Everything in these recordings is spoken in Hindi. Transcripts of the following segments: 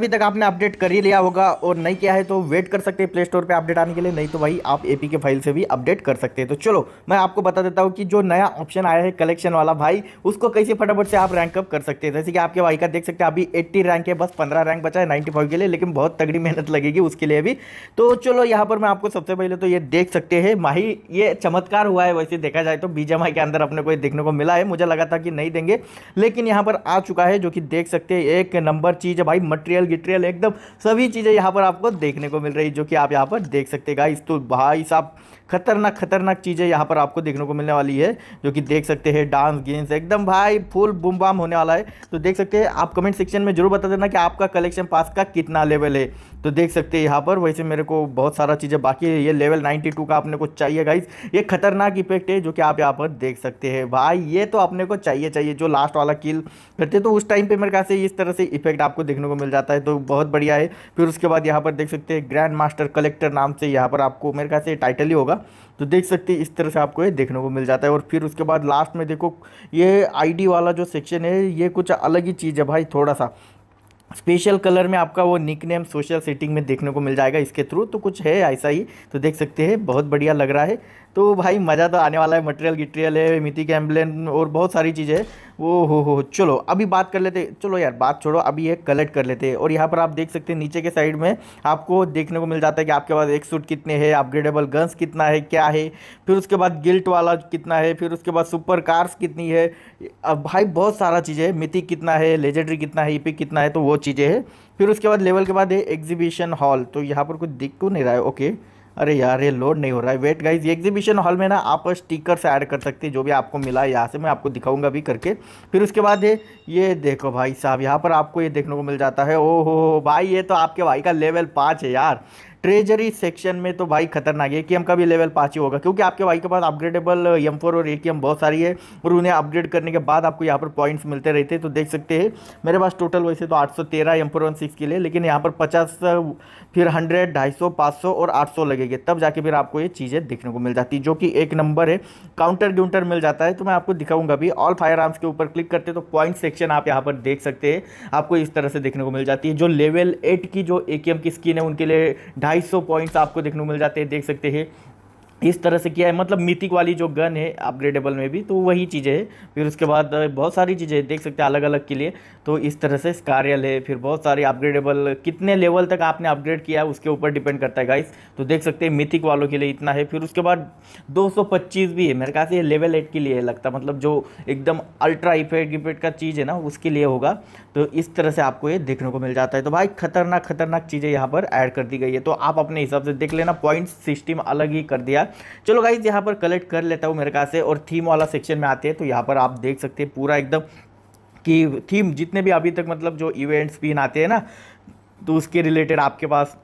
अभी तक आपने अपडेट कर ही लिया होगा और नहीं किया है तो वेट कर सकते हैं प्ले स्टोर पर अपडेट आने के लिए नहीं तो भाई आप एपी के फाइल से भी अपडेट कर सकते हैं तो चलो मैं आपको बता देता हूँ कि जो नया ऑप्शन आया है कलेक्शन वाला भाई उसको कैसे फटाफट से आप रैंकअप कर सकते हैं जैसे कि आपके भाई का देख सकते हैं अभी एट्टी रैंक है बस पंद्रह रैंक बचा है नाइन्टी फाइव के लिए लेकिन बहुत तगड़ी मेहनत लगेगी उसके लिए भी तो चलो यहाँ पर मैं आपको सबसे पहले तो ये देख सकते हैं माही ये चमत्कार हुआ है वैसे देखा जाए तो बीजेमाई के अंदर अपने को देखने को मिला है मुझे लगा था कि नहीं देंगे लेकिन यहाँ पर आ चुका है जो कि देख सकते हैं एक नंबर चीज़ है भाई मटेरियल गिट्रियल एकदम सभी चीज़ें यहाँ पर आपको देखने को मिल रही जो कि आप यहाँ पर देख सकते गाइस तो भाई साहब खतरनाक खतरनाक चीज़ें यहाँ पर आपको देखने को मिलने वाली है जो कि देख सकते हैं डांस गेम्स एकदम भाई फुल बुम बाम होने वाला है तो देख सकते हैं आप कमेंट सेक्शन में जरूर बता देना कि आपका कलेक्शन पास का कितना लेवल है तो देख सकते हैं यहाँ पर वैसे मेरे को बहुत सारा चीज़ें बाकी है ये लेवल 92 का आपने को चाहिए गाइज ये खतरनाक इफेक्ट है जो कि आप यहाँ पर देख सकते हैं भाई ये तो अपने को चाहिए चाहिए जो लास्ट वाला किल करते तो उस टाइम पर मेरे कहा से इस तरह से इफेक्ट आपको देखने को मिल जाता है तो बहुत बढ़िया है फिर उसके बाद यहाँ पर देख सकते हैं ग्रैंड मास्टर कलेक्टर नाम से यहाँ पर आपको मेरे कहा से टाइटल ही होगा तो देख सकते हैं इस तरह से आपको ये देखने को मिल जाता है और फिर उसके बाद लास्ट में देखो ये आईडी वाला जो सेक्शन है ये कुछ अलग ही चीज़ है भाई थोड़ा सा स्पेशल कलर में आपका वो निक नेम सोशल सेटिंग में देखने को मिल जाएगा इसके थ्रू तो कुछ है ऐसा ही तो देख सकते हैं बहुत बढ़िया लग रहा है तो भाई मज़ा तो आने वाला है मटेरियल गिटेरियल है मिति कैम्बलेन और बहुत सारी चीज़ें है वो हो हो चलो अभी बात कर लेते चलो यार बात छोड़ो अभी ये कलेक्ट कर लेते हैं और यहाँ पर आप देख सकते हैं नीचे के साइड में आपको देखने को मिल जाता है कि आपके पास एक सूट कितने हैं अपग्रेडेबल गन्स कितना है क्या है फिर उसके बाद गिल्ट वाला कितना है फिर उसके बाद सुपर कार्स कितनी है अब भाई बहुत सारा चीज़ें है कितना है लेजेंडरी कितना है ईपिक कितना है तो वो चीज़ें हैं फिर उसके बाद लेवल के बाद है एग्जीबिशन हॉल तो यहाँ पर कुछ दिख को तो नहीं रहा है ओके अरे यार ये लोड नहीं हो रहा है वेट गाइज एग्जीबिशन हॉल में ना आप स्टिकर्स ऐड कर सकते हैं जो भी आपको मिला है यहाँ से मैं आपको दिखाऊंगा भी करके फिर उसके बाद ये ये देखो भाई साहब यहाँ पर आपको ये देखने को मिल जाता है ओ हो भाई ये तो आपके भाई का लेवल पाँच है यार ट्रेजरी सेक्शन में तो भाई खतरनाक है के एम का भी लेवल पाँच ही होगा क्योंकि आपके भाई के पास अपग्रेडेबल एम फोर और ए के एम बहुत सारी है और उन्हें अपग्रेड करने के बाद आपको यहाँ पर पॉइंट्स मिलते रहते हैं तो देख सकते हैं मेरे पास टोटल वैसे तो आठ सौ तेरह एम फोर वन सिक्स के लिए लेकिन यहाँ पर पचास फिर हंड्रेड ढाई सौ पाँच सौ और आठ सौ लगेंगे तब जाके फिर आपको ये चीज़ें देखने को मिल जाती है जो कि एक नंबर है काउंटर ग्यूंटर मिल जाता है तो मैं आपको दिखाऊंगा भी ऑल फायर आर्म्स के ऊपर क्लिक करते तो पॉइंट सेक्शन आप यहाँ पर देख सकते हैं आपको इस तरह से देखने को मिल जाती है जो लेवल एट की जो ए की स्किन है उनके लिए ढाई ढाई सौ पॉइंट्स आपको देखने को मिल जाते हैं देख सकते हैं इस तरह से किया है मतलब मिथिक वाली जो गन है अपग्रेडेबल में भी तो वही चीज़ें है फिर उसके बाद बहुत सारी चीज़ें देख सकते हैं अलग अलग के लिए तो इस तरह से कार्यल है फिर बहुत सारे अपग्रेडेबल कितने लेवल तक आपने अपग्रेड किया है उसके ऊपर डिपेंड करता है गाइस तो देख सकते हैं मिथिक वालों के लिए इतना है फिर उसके बाद दो भी है मेरे ख्याल से लेवल एट के लिए लगता मतलब जो एकदम अल्ट्रा इफेक्ट इफेक्ट का चीज़ है ना उसके लिए होगा तो इस तरह से आपको ये देखने को मिल जाता है तो भाई खतरनाक खतरनाक चीज़ें यहाँ पर ऐड कर दी गई है तो आप अपने हिसाब से देख लेना पॉइंट सिस्टम अलग ही कर दिया चलो गाइज यहाँ पर कलेक्ट कर लेता हूँ मेरे कहा से और थीम वाला सेक्शन में आते हैं तो यहाँ पर आप देख सकते हैं पूरा एकदम कि थीम जितने भी अभी तक मतलब जो इवेंट्स पिन आते हैं ना तो उसके रिलेटेड आपके पास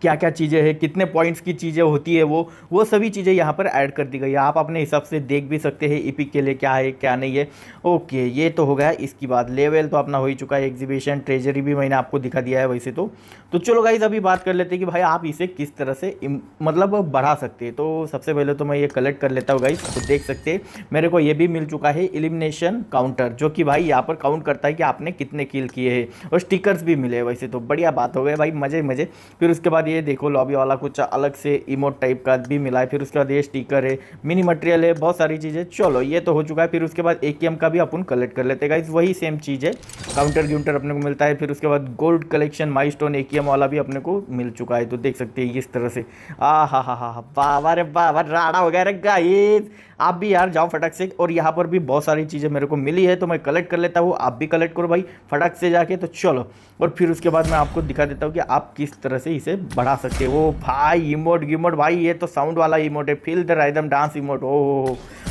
क्या क्या चीज़ें हैं कितने पॉइंट्स की चीज़ें होती है वो वो सभी चीज़ें यहाँ पर ऐड कर दी गई है आप अपने हिसाब से देख भी सकते हैं ईपिक e के लिए क्या है क्या नहीं है ओके ये तो हो गया इसकी बात लेवल तो अपना हो ही चुका है एग्जीबिशन ट्रेजरी भी मैंने आपको दिखा दिया है वैसे तो तो चलो गाइज अभी बात कर लेते हैं कि भाई आप इसे किस तरह से मतलब बढ़ा सकते हैं तो सबसे पहले तो मैं ये कलेक्ट कर लेता हूँ गाइज तो देख सकते मेरे को ये भी मिल चुका है इलिमिनेशन काउंटर जो कि भाई यहाँ पर काउंट करता है कि आपने कितने किल किए हैं और स्टिकर्स भी मिले वैसे तो बढ़िया बात हो गई भाई मज़े मज़े फिर उसके बाद ये देखो लॉबी वाला कुछ अलग से इमोट टाइप का भी मिला है फिर उसके बाद ये स्टीकर है मिनी मटेरियल है बहुत सारी चीज़ें चलो ये तो हो चुका है फिर उसके बाद ए का भी अपन कलेक्ट कर लेते हैं इस वही सेम चीज़ है काउंटर ग्यूंटर अपने को मिलता है फिर उसके बाद गोल्ड कलेक्शन माई स्टोन वाला भी अपने को मिल चुका है तो देख सकते हैं इस तरह से आ हा हा हा बाबा रे बाबा राड़ा हो गया रे आप भी यार जाओ फटक से और यहाँ पर भी बहुत सारी चीज़ें मेरे को मिली है तो मैं कलेक्ट कर लेता हूँ आप भी कलेक्ट करो भाई फटक से जाके तो चलो और फिर उसके बाद मैं आपको दिखा देता हूँ कि आप किस तरह से इसे बढ़ा सकते हो भाई इमोट गिमोट भाई ये तो साउंड वाला इमोट है feel the rhythm dance emote ओ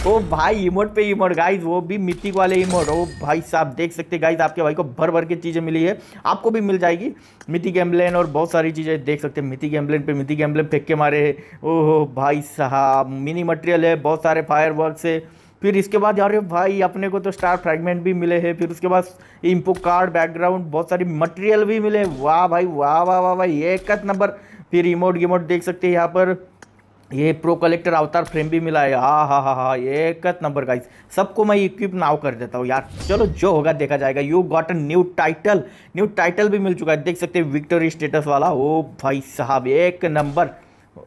ओ भाई इमोट पे इमोट गाइज वो भी मिट्टी वाले इमोट ओ भाई साहब देख सकते गाइज आपके भाई को भर भर के चीज़ें मिली है आपको भी मिल जाएगी मिट्टी गैम्बलेन और बहुत सारी चीज़ें देख सकते हैं मिट्टी गैम्बलेन पे मिट्टी गैम्बलेन फेंक के मारे है ओहो भाई साहब मिनी मटेरियल है बहुत सारे फायर वर्क है फिर इसके बाद यार भाई अपने को तो स्टार फ्रेगमेंट भी मिले हैं फिर उसके बाद इम्पो कार्ड बैकग्राउंड बहुत सारी मटेरियल भी मिले वाह भाई वाह वाह वाह भाई एक नंबर फिर रिमोट गिमोट देख सकते हैं यहाँ पर ये प्रो कलेक्टर अवतार फ्रेम भी मिला है हाँ हाँ हाँ हाँ एक नंबर का सबको मैं इक्विप नाव कर देता हूँ यार चलो जो होगा देखा जाएगा you got a new title new title भी मिल चुका है देख सकते हैं विक्टोरी स्टेटस वाला ओ भाई साहब एक नंबर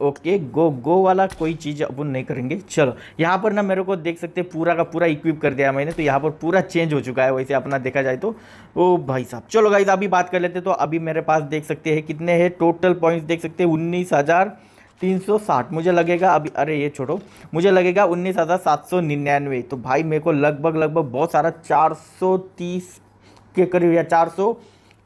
ओके गो गो वाला कोई चीज़ अपन नहीं करेंगे चलो यहाँ पर ना मेरे को देख सकते पूरा का पूरा इक्विप कर दिया मैंने तो यहाँ पर पूरा चेंज हो चुका है वैसे अपना देखा जाए तो ओ भाई साहब चलो गाइज अभी बात कर लेते तो अभी मेरे पास देख सकते हैं कितने हैं टोटल पॉइंट्स देख सकते हैं उन्नीस हज़ार तीन सौ साठ मुझे लगेगा अभी अरे ये छोड़ो मुझे लगेगा उन्नीस हज़ार सात सौ निन्यानवे तो भाई मेरे को लगभग लगभग बहुत सारा चार सौ तीस के करीब या चार सौ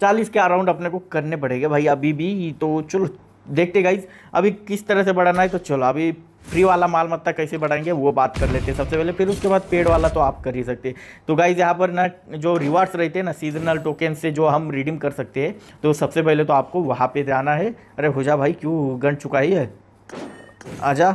चालीस के अराउंड अपने को करने पड़ेगा भाई अभी भी तो चलो देखते गाइज अभी किस तरह से बढ़ाना है तो चलो अभी फ्री वाला माल मत्ता कैसे बढ़ाएंगे वो बात कर लेते हैं सबसे पहले फिर उसके बाद पेड वाला तो आप कर ही सकते हैं तो गाइज यहाँ पर ना जो रिवार्ड्स रहते हैं ना सीजनल टोकन से जो हम रिडीम कर सकते हैं तो सबसे पहले तो आपको वहाँ पे जाना है अरे हो जा भाई क्यों गंट चुका ही है आजा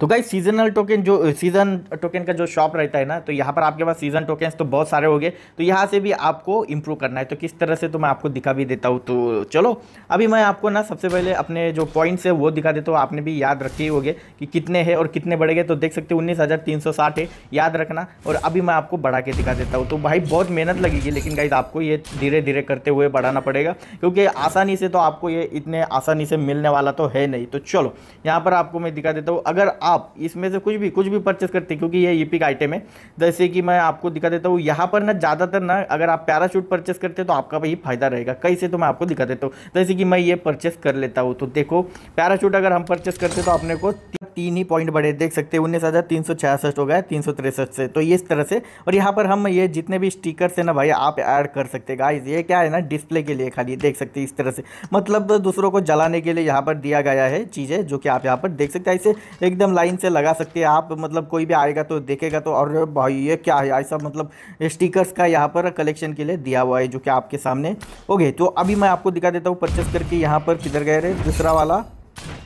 तो गाइज सीजनल टोकन जो सीज़न टोकन का जो शॉप रहता है ना तो यहाँ पर आपके पास सीज़न टोकन्स तो बहुत सारे हो गए तो यहाँ से भी आपको इम्प्रूव करना है तो किस तरह से तो मैं आपको दिखा भी देता हूँ तो चलो अभी मैं आपको ना सबसे पहले अपने जो पॉइंट्स है वो दिखा देता हूँ आपने भी याद रखे ही होंगे कि कितने हैं और कितने बढ़ गए तो देख सकते हो उन्नीस है याद रखना और अभी मैं आपको बढ़ा के दिखा देता हूँ तो भाई बहुत मेहनत लगेगी लेकिन गाइज आपको ये धीरे धीरे करते हुए बढ़ाना पड़ेगा क्योंकि आसानी से तो आपको ये इतने आसानी से मिलने वाला तो है नहीं तो चलो यहाँ पर आपको मैं दिखा देता हूँ अगर आप इसमें से कुछ भी कुछ भी परचेस करते हैं क्योंकि ये e का आइटम है जैसे कि मैं आपको दिखा देता हूँ यहाँ पर ना ज़्यादातर ना अगर आप पैराशूट परचेस करते हैं तो आपका भी फ़ायदा रहेगा कैसे से तो मैं आपको दिखा देता हूँ जैसे कि मैं ये परचेस कर लेता हूँ तो देखो पैराशूट अगर हम परचेस करते तो अपने को तीन ही पॉइंट बढ़े देख सकते हैं उन्नीस हज़ार तीन सौ छियासठ हो गया तीन सौ तिरसठ से तो इस तरह से और यहाँ पर हम ये जितने भी स्टिकर्स हैं ना भाई आप ऐड कर सकते हैं गाइज ये क्या है ना डिस्प्ले के लिए खाली देख सकते इस तरह से मतलब दूसरों को जलाने के लिए यहाँ पर दिया गया है चीज़ें जो कि आप यहाँ पर देख सकते हैं ऐसे एकदम लाइन से लगा सकते हैं आप मतलब कोई भी आएगा तो देखेगा तो और भाई ये क्या है ऐसा मतलब स्टिकर्स का यहाँ पर कलेक्शन के लिए दिया हुआ है जो कि आपके सामने ओके तो अभी मैं आपको दिखा देता हूँ परचेस करके यहाँ पर किधर गए रहे दूसरा वाला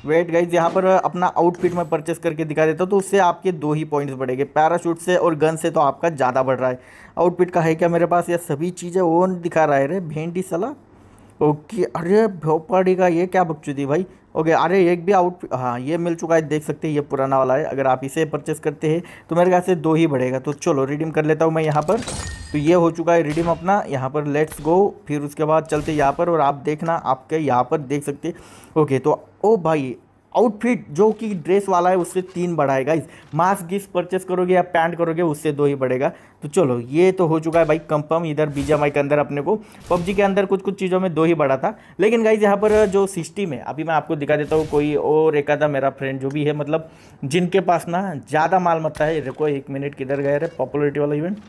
वेट गाइज यहाँ पर अपना आउटफिट मैं परचेस करके दिखा देता हूँ तो उससे आपके दो ही पॉइंट्स बढ़ेंगे पैराशूट से और गन से तो आपका ज़्यादा बढ़ रहा है आउटफिट का है क्या मेरे पास ये सभी चीज़ें वो दिखा रहा है रे भेंडी सला ओके अरे भोपाड़ी का ये क्या बकचू भाई ओके अरे एक भी आउटफिट हाँ ये मिल चुका है देख सकते हैं ये पुराना वाला है अगर आप इसे परचेस करते हैं तो मेरे ख्याल से दो ही बढ़ेगा तो चलो रिडीम कर लेता हूँ मैं यहाँ पर तो ये हो चुका है रिडीम अपना यहाँ पर लेट्स गो फिर उसके बाद चलते यहाँ पर और आप देखना आपके यहाँ पर देख सकते ओके तो ओ भाई आउटफिट जो कि ड्रेस वाला है उससे तीन बढ़ाएगा इस मास्क गिफ्ट परचेस करोगे या पैंट करोगे उससे दो ही बढ़ेगा तो चलो ये तो हो चुका है भाई कंफर्म इधर बीजेमआई के अंदर अपने को पबजी के अंदर कुछ कुछ चीज़ों में दो ही बढ़ा था लेकिन गाइज यहाँ पर जो सिस्टम है अभी मैं आपको दिखा देता हूँ कोई और एक आधा मेरा फ्रेंड जो भी है मतलब जिनके पास ना ज़्यादा माल मत है देखो एक मिनट किधर गए रहे पॉपुलरिटी वाला इवेंट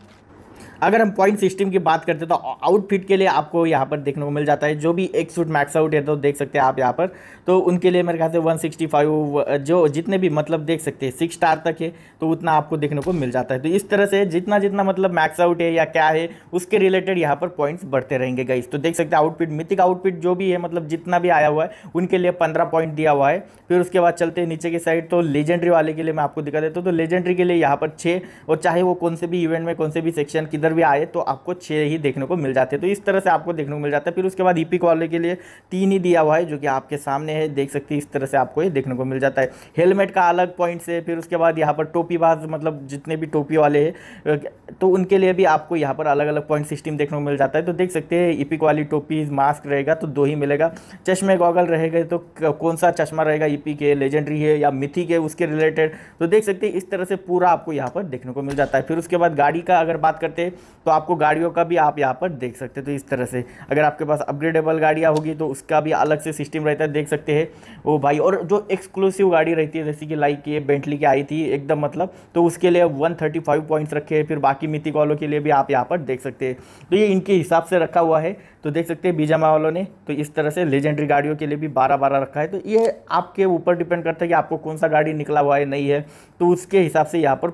अगर हम पॉइंट सिस्टम की बात करते तो आउटफिट के लिए आपको यहाँ पर देखने को मिल जाता है जो भी एक सूट मैक्स आउट है तो देख सकते हैं आप यहाँ पर तो उनके लिए मेरे ख्याल से वन सिक्सटी फाइव जो जितने भी मतलब देख सकते हैं सिक्स स्टार तक है तो उतना आपको देखने को मिल जाता है तो इस तरह से जितना जितना मतलब मैक्स आउट है या क्या है उसके रिलेटेड यहाँ पर पॉइंट्स बढ़ते रहेंगे गाइस तो देख सकते हैं आउटफिट मिथिक आउटफिट जो भी है मतलब जितना भी आया हुआ है उनके लिए पंद्रह पॉइंट दिया हुआ है फिर उसके बाद चलते नीचे की साइड तो लेजेंड्री वाले के लिए मैं आपको दिखा देता हूँ तो लेजेंड्री के लिए यहाँ पर छः और चाहे वो कौन से भी इवेंट में कौन से भी सेक्शन किधर अगर भी आए तो आपको छः ही देखने को मिल जाते हैं तो इस तरह से आपको देखने को मिल जाता है फिर उसके बाद ई e वाले के लिए तीन ही दिया हुआ है जो कि आपके सामने है देख सकते हैं इस तरह से आपको ये देखने को मिल जाता है हेलमेट का अलग पॉइंट्स है फिर उसके बाद यहाँ पर टोपी बाज मतलब जितने भी टोपी वाले हैं तो उनके लिए भी आपको यहाँ पर अलग अलग पॉइंट सिस्टम देखने को मिल जाता है तो देख सकते हैं ईपिक वाली टोपी मास्क रहेगा तो दो ही मिलेगा चश्मे गॉगल रहेगा तो कौन सा चश्मा रहेगा ईपी e के लेजेंडरी है या मिथी के उसके रिलेटेड तो देख सकते हैं इस तरह से पूरा आपको यहाँ पर देखने को मिल जाता है फिर उसके बाद गाड़ी का अगर बात करते हैं तो आपको गाड़ियों का भी आप यहाँ पर देख सकते हैं तो इस तरह से अगर आपके पास अपग्रेडेबल गाड़ियाँ होगी तो उसका भी अलग से सिस्टम रहता है देख सकते हैं वो भाई और जो एक्सक्लूसिव गाड़ी रहती है जैसे कि लाइक ये बेंटली की आई थी एकदम मतलब तो उसके लिए वन थर्टी फाइव पॉइंट्स रखे हैं फिर बाकी मिट्टी वालों के लिए भी आप यहाँ पर देख सकते हैं तो ये इनके हिसाब से रखा हुआ है तो देख सकते हैं बीजामा वालों ने तो इस तरह से लेजेंडरी गाड़ियों के लिए भी बारह बारह रखा है तो ये आपके ऊपर डिपेंड करता है कि आपको कौन सा गाड़ी निकला हुआ है नहीं है तो उसके हिसाब से यहाँ पर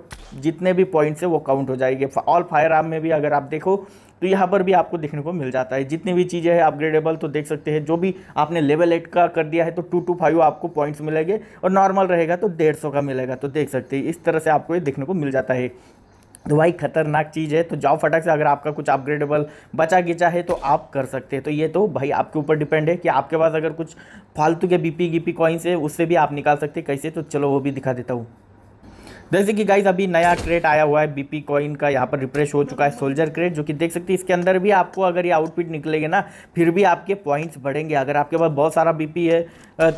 जितने भी पॉइंट्स है वो काउंट हो जाएंगे ऑल फायर आर्म में भी अगर आप देखो तो यहाँ पर भी आपको देखने को मिल जाता है जितनी भी चीज़ें हैं अपग्रेडेबल तो देख सकते हैं जो भी आपने लेवल एट का कर दिया है तो टू टू फाइव आपको पॉइंट्स मिलेंगे और नॉर्मल रहेगा तो डेढ़ सौ का मिलेगा तो देख सकते हैं इस तरह से आपको ये देखने को मिल जाता है तो भाई खतरनाक चीज़ है तो जाओ फटाक से अगर आपका कुछ अपग्रेडेबल बचा गिचा है तो आप कर सकते हैं तो ये तो भाई आपके ऊपर डिपेंड है कि आपके पास अगर कुछ फालतू के बीपी गीपी कॉइन्स है उससे भी आप निकाल सकते कैसे तो चलो वो भी दिखा देता हूँ जैसे कि गाइज अभी नया क्रेट आया हुआ है बीपी कॉइन का यहाँ पर रिफ्रेश हो चुका है सोल्जर क्रेट जो कि देख सकते हैं इसके अंदर भी आपको अगर ये आउटफिट निकलेगा ना फिर भी आपके पॉइंट्स बढ़ेंगे अगर आपके पास बहुत सारा बीपी है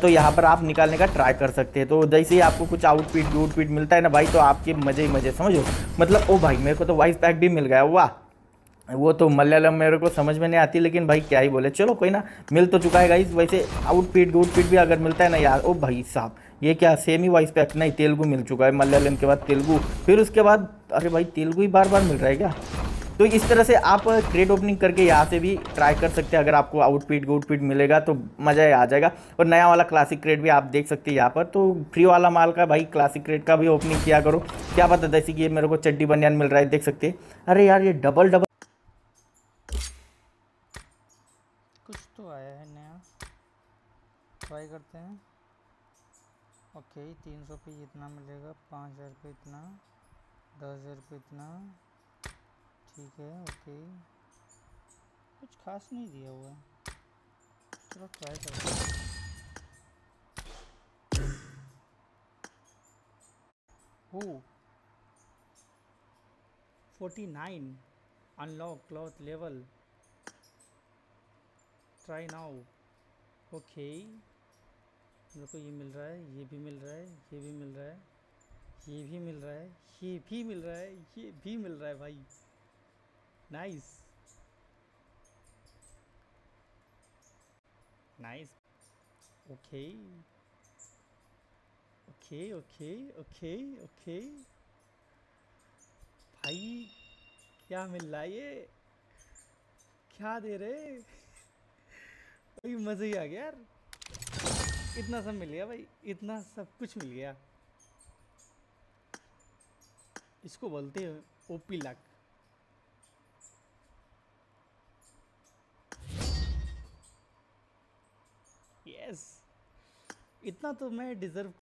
तो यहाँ पर आप निकालने का ट्राई कर सकते हैं तो जैसे ही आपको कुछ आउटफिट आउटफिट मिलता है ना भाई तो आपके मज़े ही मज़े समझो मतलब ओ भाई मेरे को तो वाइस पैक भी मिल गया वाह वो तो मलयालम मेरे को समझ में नहीं आती लेकिन भाई क्या ही बोले चलो कोई ना मिल तो चुका है गाइज वैसे आउटफिट गुटपिट भी अगर मिलता है ना यार ओ भाई साहब ये क्या सेम ही वॉइस पैक नहीं तेलुगू मिल चुका है मलयालम के बाद तेलुगू फिर उसके बाद अरे भाई तेलुगू ही बार बार मिल रहा है क्या तो इस तरह से आप क्रेट ओपनिंग करके यहाँ से भी ट्राई कर सकते हैं अगर आपको आउटपिट गुटफिट मिलेगा तो मज़ा आ जाएगा और नया वाला क्लासिक क्रेट भी आप देख सकते हैं यहाँ पर तो फ्री वाला माल का भाई क्लासिक क्रेट का भी ओपनिंग किया करो क्या पता जैसे कि ये मेरे को चड्डी बनियान मिल रहा है देख सकते अरे यार ये डबल डबल कुछ तो आया है नया ट्राई करते हैं ओके तीन सौ पे इतना मिलेगा पाँच हज़ार पे इतना दस हज़ार पे इतना ठीक है ओके कुछ खास नहीं दिया हुआ चलो ट्राई करते हो forty nine unlock cloth level try now okay मेरे ये मिल रहा है ये भी मिल रहा है ये भी मिल रहा है ये भी मिल रहा है ये भी मिल रहा है ये भी मिल रहा है भाई nice nice okay okay okay okay okay भाई क्या मिल रहा है ये क्या दे रहे मज़ा ही आ गया यार इतना सब मिल गया भाई इतना सब कुछ मिल गया इसको बोलते हैं ओपी लक यस इतना तो मैं डिज़र्व